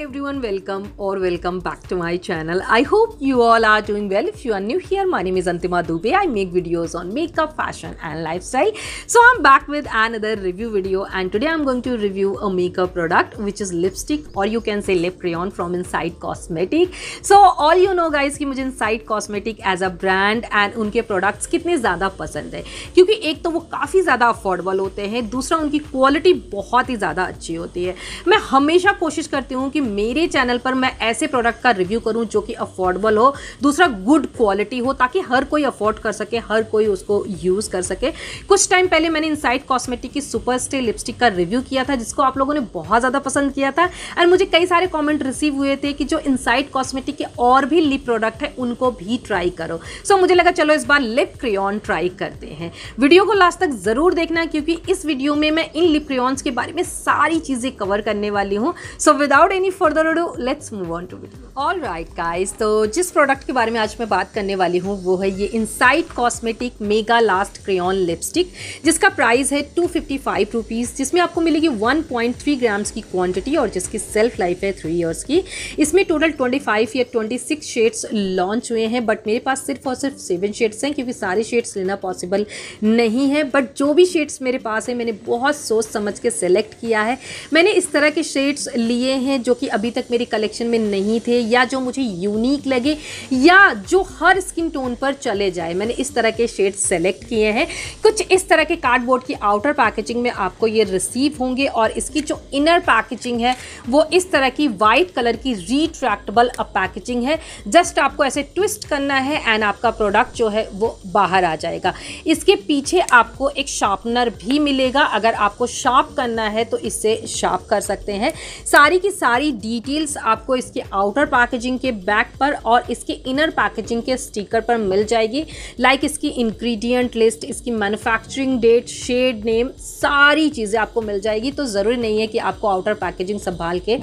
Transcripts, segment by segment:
high everyone welcome और welcome back to my channel I hope you all are doing well if you are new here my name Antima Dubey I make videos on makeup fashion and lifestyle so I am back with another review video and today I am going to review a makeup product which is lipstick और you can say lip ray on from Insight cosmetic so all you know guys की मुझे Insight cosmetic as a brand and उनके products कितने ज़्यादा पसंद है क्योंकि एक तो वो काफ़ी ज़्यादा अफोर्डेबल होते हैं दूसरा उनकी क्वालिटी बहुत ही ज़्यादा अच्छी होती है मैं हमेशा कोशिश करती हूँ कि मेरे चैनल पर मैं ऐसे प्रोडक्ट का रिव्यू करूँ जो कि अफोर्डेबल हो दूसरा गुड क्वालिटी हो ताकि हर कोई अफोर्ड कर सके हर कोई उसको यूज़ कर सके कुछ टाइम पहले मैंने इनसाइट कॉस्मेटिक की सुपर स्टे लिपस्टिक का रिव्यू किया था जिसको आप लोगों ने बहुत ज़्यादा पसंद किया था और मुझे कई सारे कॉमेंट रिसीव हुए थे कि जो इनसाइट कॉस्मेटिक के और भी लिप प्रोडक्ट है उनको भी ट्राई करो सो so, मुझे लगा चलो इस बार लिप क्रियॉन ट्राई करते हैं वीडियो को लास्ट तक ज़रूर देखना क्योंकि इस वीडियो में मैं इन लिप क्रियॉन्स के बारे में सारी चीज़ें कवर करने वाली हूँ so without any further ado let's move on to video all right guys तो जिस प्रोडक्ट के बारे में आज मैं बात करने वाली हूँ वो है ये Insight cosmetic mega last crayon lipstick जिसका प्राइस है टू फिफ्टी फाइव रुपीज़ जिसमें आपको मिलेगी वन पॉइंट थ्री ग्राम्स की क्वान्टिटी और जिसकी सेल्फ लाइफ है थ्री ईयर्स की इसमें टोटल ट्वेंटी फाइव या ट्वेंटी सिक्स शेड्स लॉन्च हुए हैं बट मेरे पास सिर्फ और सिर्फ सेवन शेड्स हैं क्योंकि सारे शेड्स लेना पॉसिबल नहीं है बट जो भी शेड्स मेरे पास है मैंने बहुत सोच समझ के सेलेक्ट किया है मैंने इस तरह के शेड्स लिए हैं जो कि अभी तक मेरे कलेक्शन में नहीं थे या जो मुझे यूनिक लगे या जो हर स्किन टोन पर चले जाए मैंने इस तरह के शेड सेलेक्ट किए हैं कुछ इस तरह के कार्डबोर्ड की आउटर पैकेजिंग में आपको ये रिसीव होंगे और इसकी जो इनर पैकेजिंग है वो इस तरह की वाइट कलर की रिट्रैक्टेबल पैकेजिंग है जस्ट आपको ऐसे ट्विस्ट करना है एंड आपका प्रोडक्ट जो है वो बाहर आ जाएगा इसके पीछे आपको एक शार्पनर भी मिलेगा अगर आपको शार्प करना है तो इससे शार्प कर सकते हैं सारी की सारी डिटेल्स आपको इसके आउटर पैकेजिंग के बैक पर और इसके इनर पैकेजिंग के स्टिकर पर मिल जाएगी लाइक इसकी इंग्रेडिएंट लिस्ट इसकी मैन्युफैक्चरिंग डेट शेड नेम सारी चीज़ें आपको मिल जाएगी तो ज़रूरी नहीं है कि आपको आउटर पैकेजिंग संभाल के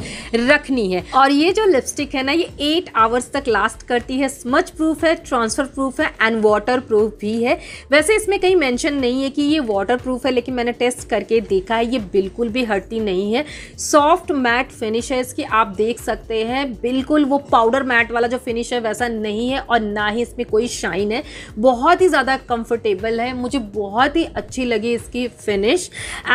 रखनी है और ये जो लिपस्टिक है ना ये एट आवर्स तक लास्ट करती है स्मच प्रूफ है ट्रांसफ़र प्रूफ है एंड वाटर प्रूफ भी है वैसे इसमें कहीं मैंशन नहीं है कि ये वाटर प्रूफ है लेकिन मैंने टेस्ट करके देखा है ये बिल्कुल भी हटती नहीं है सॉफ्ट मैट फिनिश है इसकी आप देख सकते हैं बिल्कुल वो पाउडर मैट वाला जो फिनिश है वैसा नहीं है और ना ही इसमें कोई शाइन है बहुत ही ज़्यादा कंफर्टेबल है मुझे बहुत ही अच्छी लगी इसकी फिनिश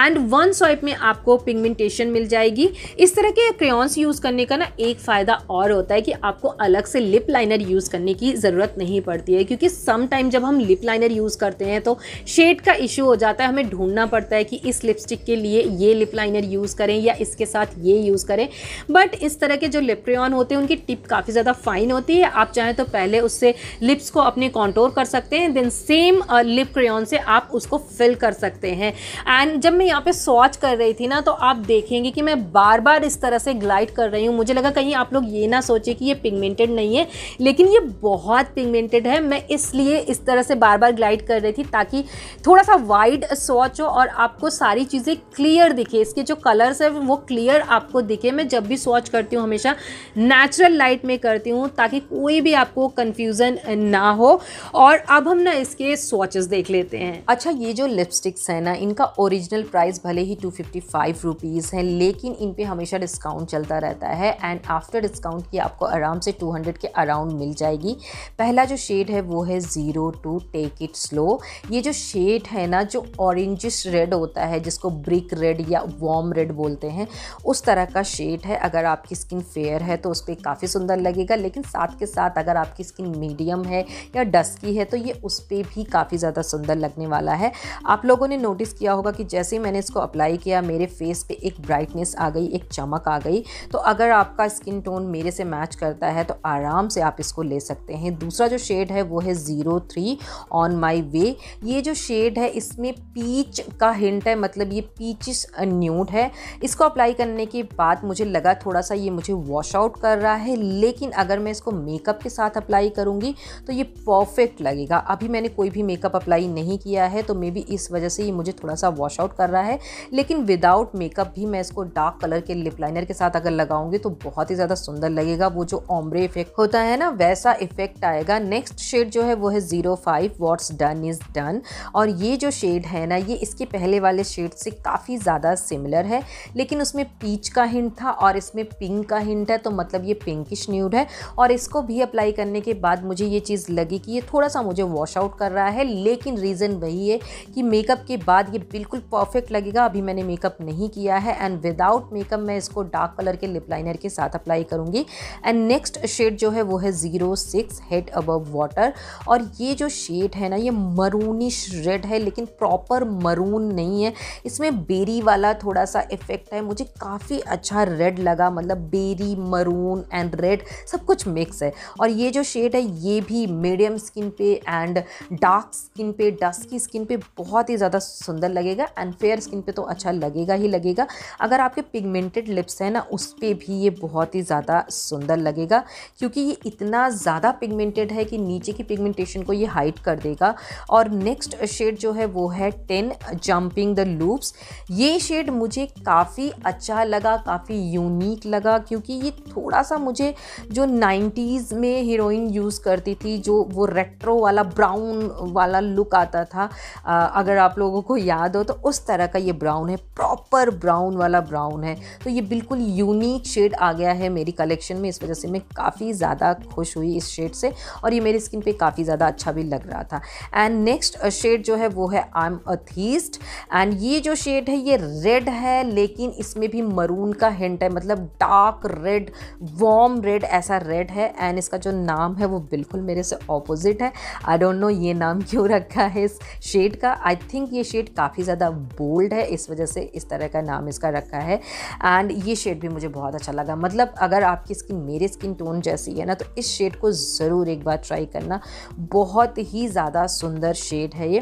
एंड वन स्वाइप में आपको पिगमेंटेशन मिल जाएगी इस तरह के क्रेयॉन्स यूज़ करने का ना एक फ़ायदा और होता है कि आपको अलग से लिप लाइनर यूज़ करने की ज़रूरत नहीं पड़ती है क्योंकि सम टाइम जब हम लिप लाइनर यूज़ करते हैं तो शेड का इशू हो जाता है हमें ढूंढना पड़ता है कि इस लिपस्टिक के लिए ये लिप लाइनर यूज़ करें या इसके साथ ये यूज़ करें बट बट इस तरह के जो लिप्रियन होते हैं उनकी टिप काफ़ी ज़्यादा फाइन होती है आप चाहें तो पहले उससे लिप्स को अपने कॉन्टोर कर सकते हैं देन सेम लिप क्रेन से आप उसको फिल कर सकते हैं एंड जब मैं यहाँ पे स्वाच कर रही थी ना तो आप देखेंगे कि मैं बार बार इस तरह से ग्लाइड कर रही हूँ मुझे लगा कहीं आप लोग ये ना सोचे कि ये पिगमेंटेड नहीं है लेकिन ये बहुत पिगमेंटेड है मैं इसलिए इस तरह से बार बार ग्लाइड कर रही थी ताकि थोड़ा सा वाइड स्वाच हो और आपको सारी चीज़ें क्लियर दिखे इसके जो कलर्स है वो क्लियर आपको दिखे मैं जब भी वीडियोस वॉच करती हूँ हमेशा नेचुरल लाइट में करती हूँ ताकि कोई भी आपको कन्फ्यूज़न ना हो और अब हम ना इसके स्वाचेस देख लेते हैं अच्छा ये जो लिपस्टिक्स हैं ना इनका ओरिजिनल प्राइस भले ही टू फिफ्टी फाइव रुपीज़ है लेकिन इन पर हमेशा डिस्काउंट चलता रहता है एंड आफ्टर डिस्काउंट की आपको आराम से टू हंड्रेड के अराउंड मिल जाएगी पहला जो शेड है वो है zero two take it slow ये जो शेड है ना जो ऑरेंजिश रेड होता है जिसको ब्रिक रेड या वॉम रेड बोलते हैं उस तरह का शेड है अगर आपकी स्किन फेयर है तो उस पर काफ़ी सुंदर लगेगा लेकिन साथ के साथ अगर आपकी स्किन मीडियम है या डस्की है तो ये उस पर भी काफ़ी ज़्यादा सुंदर लगने वाला है आप लोगों ने नोटिस किया होगा कि जैसे ही मैंने इसको अप्लाई किया मेरे फेस पे एक ब्राइटनेस आ गई एक चमक आ गई तो अगर आपका स्किन टोन मेरे से मैच करता है तो आराम से आप इसको ले सकते हैं दूसरा जो शेड है वो है zero three on my way ये जो शेड है इसमें पीच का हिंट है मतलब ये पीचिस न्यूट है इसको अप्लाई करने के बाद मुझे लगा थोड़ा सा ये मुझे वॉश आउट कर रहा है लेकिन अगर मैं इसको मेकअप के साथ अप्लाई करूँगी तो ये परफेक्ट लगेगा अभी मैंने कोई भी मेकअप अप्लाई नहीं किया है तो मे बी इस वजह से ये मुझे थोड़ा सा वॉश आउट कर रहा है लेकिन विदाउट मेकअप भी मैं इसको डार्क कलर के लिप लाइनर के साथ अगर लगाऊंगी तो बहुत ही ज़्यादा सुंदर लगेगा वो जो ऑम्ब्रे इफेक्ट होता है ना वैसा इफेक्ट आएगा नेक्स्ट शेड जो है वो है zero five what's done is done और ये जो शेड है ना ये इसके पहले वाले शेड से काफ़ी ज़्यादा सिमिलर है लेकिन उसमें पीच का हिंट था और इस इसमें पिंक का हिंट है तो मतलब ये पिंकिश न्यूड है और इसको भी अप्लाई करने के बाद मुझे ये चीज़ लगी कि ये थोड़ा सा मुझे वॉश आउट कर रहा है लेकिन रीज़न वही है कि मेकअप के बाद ये बिल्कुल परफेक्ट लगेगा अभी मैंने मेकअप नहीं किया है एंड विदाउट मेकअप मैं इसको डार्क कलर के लिप लाइनर के साथ अप्लाई करूँगी एंड नेक्स्ट शेड जो है वो है zero six head above water और ये जो शेड है ना ये मरूनिश रेड है लेकिन प्रॉपर मरून नहीं है इसमें बेरी वाला थोड़ा सा इफ़ेक्ट है मुझे काफ़ी अच्छा रेड लगा ज़्यादा मतलब बेरी मरून एंड रेड सब कुछ मिक्स है और ये जो शेड है ये भी मीडियम स्किन पे एंड डार्क स्किन पे डस्की स्किन पे बहुत ही ज़्यादा सुंदर लगेगा एंड फेयर स्किन पे तो अच्छा लगेगा ही लगेगा अगर आपके पिगमेंटेड लिप्स हैं ना उस पर भी ये बहुत ही ज़्यादा सुंदर लगेगा क्योंकि ये इतना ज़्यादा पिगमेंटेड है कि नीचे की पिगमेंटेशन को ये हाइट कर देगा और नेक्स्ट शेड जो है वो है टेन जंपिंग द लूप्स ये शेड मुझे काफ़ी अच्छा लगा काफ़ी यूनिक यूनिक लगा क्योंकि ये थोड़ा सा मुझे जो 90s में हीरोइन यूज़ करती थी जो वो रेट्रो वाला ब्राउन वाला लुक आता था आ, अगर आप लोगों को याद हो तो उस तरह का ये ब्राउन है प्रॉपर ब्राउन वाला ब्राउन है तो ये बिल्कुल यूनिक शेड आ गया है मेरी कलेक्शन में इस वजह से मैं काफ़ी ज़्यादा खुश हुई इस शेड से और ये मेरी स्किन पे काफ़ी ज़्यादा अच्छा भी लग रहा था एंड नेक्स्ट शेड जो है वो है आई एम अथीस्ट एंड ये जो शेड है ये रेड है लेकिन इसमें भी मरून का हिंट है मतलब डार्क रेड वॉम रेड ऐसा रेड है एंड इसका जो नाम है वो बिल्कुल मेरे से ऑपोजिट है आई डोंट नो ये नाम क्यों रखा है इस शेड का आई थिंक ये शेड काफ़ी ज़्यादा बोल्ड है इस वजह से इस तरह का नाम इसका रखा है एंड ये शेड भी मुझे बहुत अच्छा लगा मतलब अगर आपकी स्किन मेरे स्किन टोन जैसी है ना तो इस शेड को ज़रूर एक बार ट्राई करना बहुत ही ज़्यादा सुंदर शेड है ये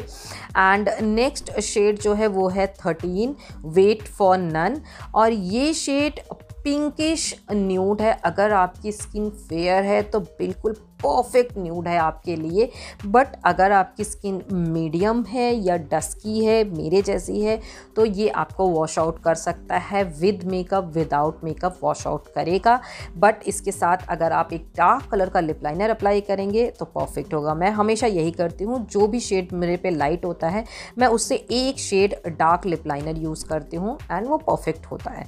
एंड नेक्स्ट शेड जो है वो है थर्टीन वेट फॉर नन और ये शेड पिंकिश न्यूड है अगर आपकी स्किन फेयर है तो बिल्कुल परफेक्ट न्यूड है आपके लिए बट अगर आपकी स्किन मीडियम है या डस्की है मेरे जैसी है तो ये आपको वॉश आउट कर सकता है with makeup without makeup wash out करेगा बट इसके साथ अगर आप एक डार्क कलर का लिप लाइनर अप्लाई करेंगे तो परफेक्ट होगा मैं हमेशा यही करती हूँ जो भी शेड मेरे पे लाइट होता है मैं उससे एक shade dark lip liner use करती हूँ एंड वो परफेक्ट होता है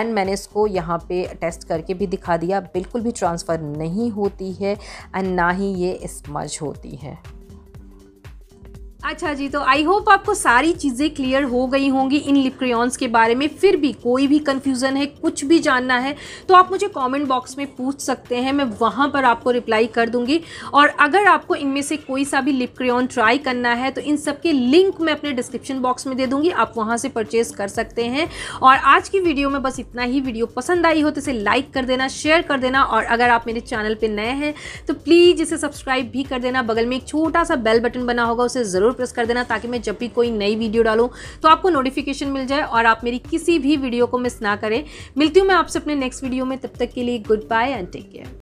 एंड मैंने इसको यहाँ पे टेस्ट करके भी दिखा दिया बिल्कुल भी ट्रांसफ़र नहीं होती है और ना ही ये स्मज होती है अच्छा जी तो आई होप आपको सारी चीज़ें क्लियर हो गई होंगी इन लिप क्रेयॉन्स के बारे में फिर भी कोई भी कन्फ्यूज़न है कुछ भी जानना है तो आप मुझे कमेंट बॉक्स में पूछ सकते हैं मैं वहाँ पर आपको रिप्लाई कर दूँगी और अगर आपको इनमें से कोई सा भी लिप क्रेयॉन ट्राई करना है तो इन सब के लिंक मैं अपने डिस्क्रिप्शन बॉक्स में दे दूँगी आप वहाँ से परचेज़ कर सकते हैं और आज की वीडियो में बस इतना ही वीडियो पसंद आई हो तो इसे लाइक कर देना शेयर कर देना और अगर आप मेरे चैनल पर नए हैं तो प्लीज़ इसे सब्सक्राइब भी कर देना बगल में एक छोटा सा बेल बटन बना होगा उसे ज़रूर प्रेस कर देना ताकि मैं जब भी कोई नई वीडियो डालूँ तो आपको नोटिफिकेशन मिल जाए और आप मेरी किसी भी वीडियो को मिस ना करें मिलती हूँ मैं आपसे अपने नेक्स्ट वीडियो में तब तक के लिए goodbye and take care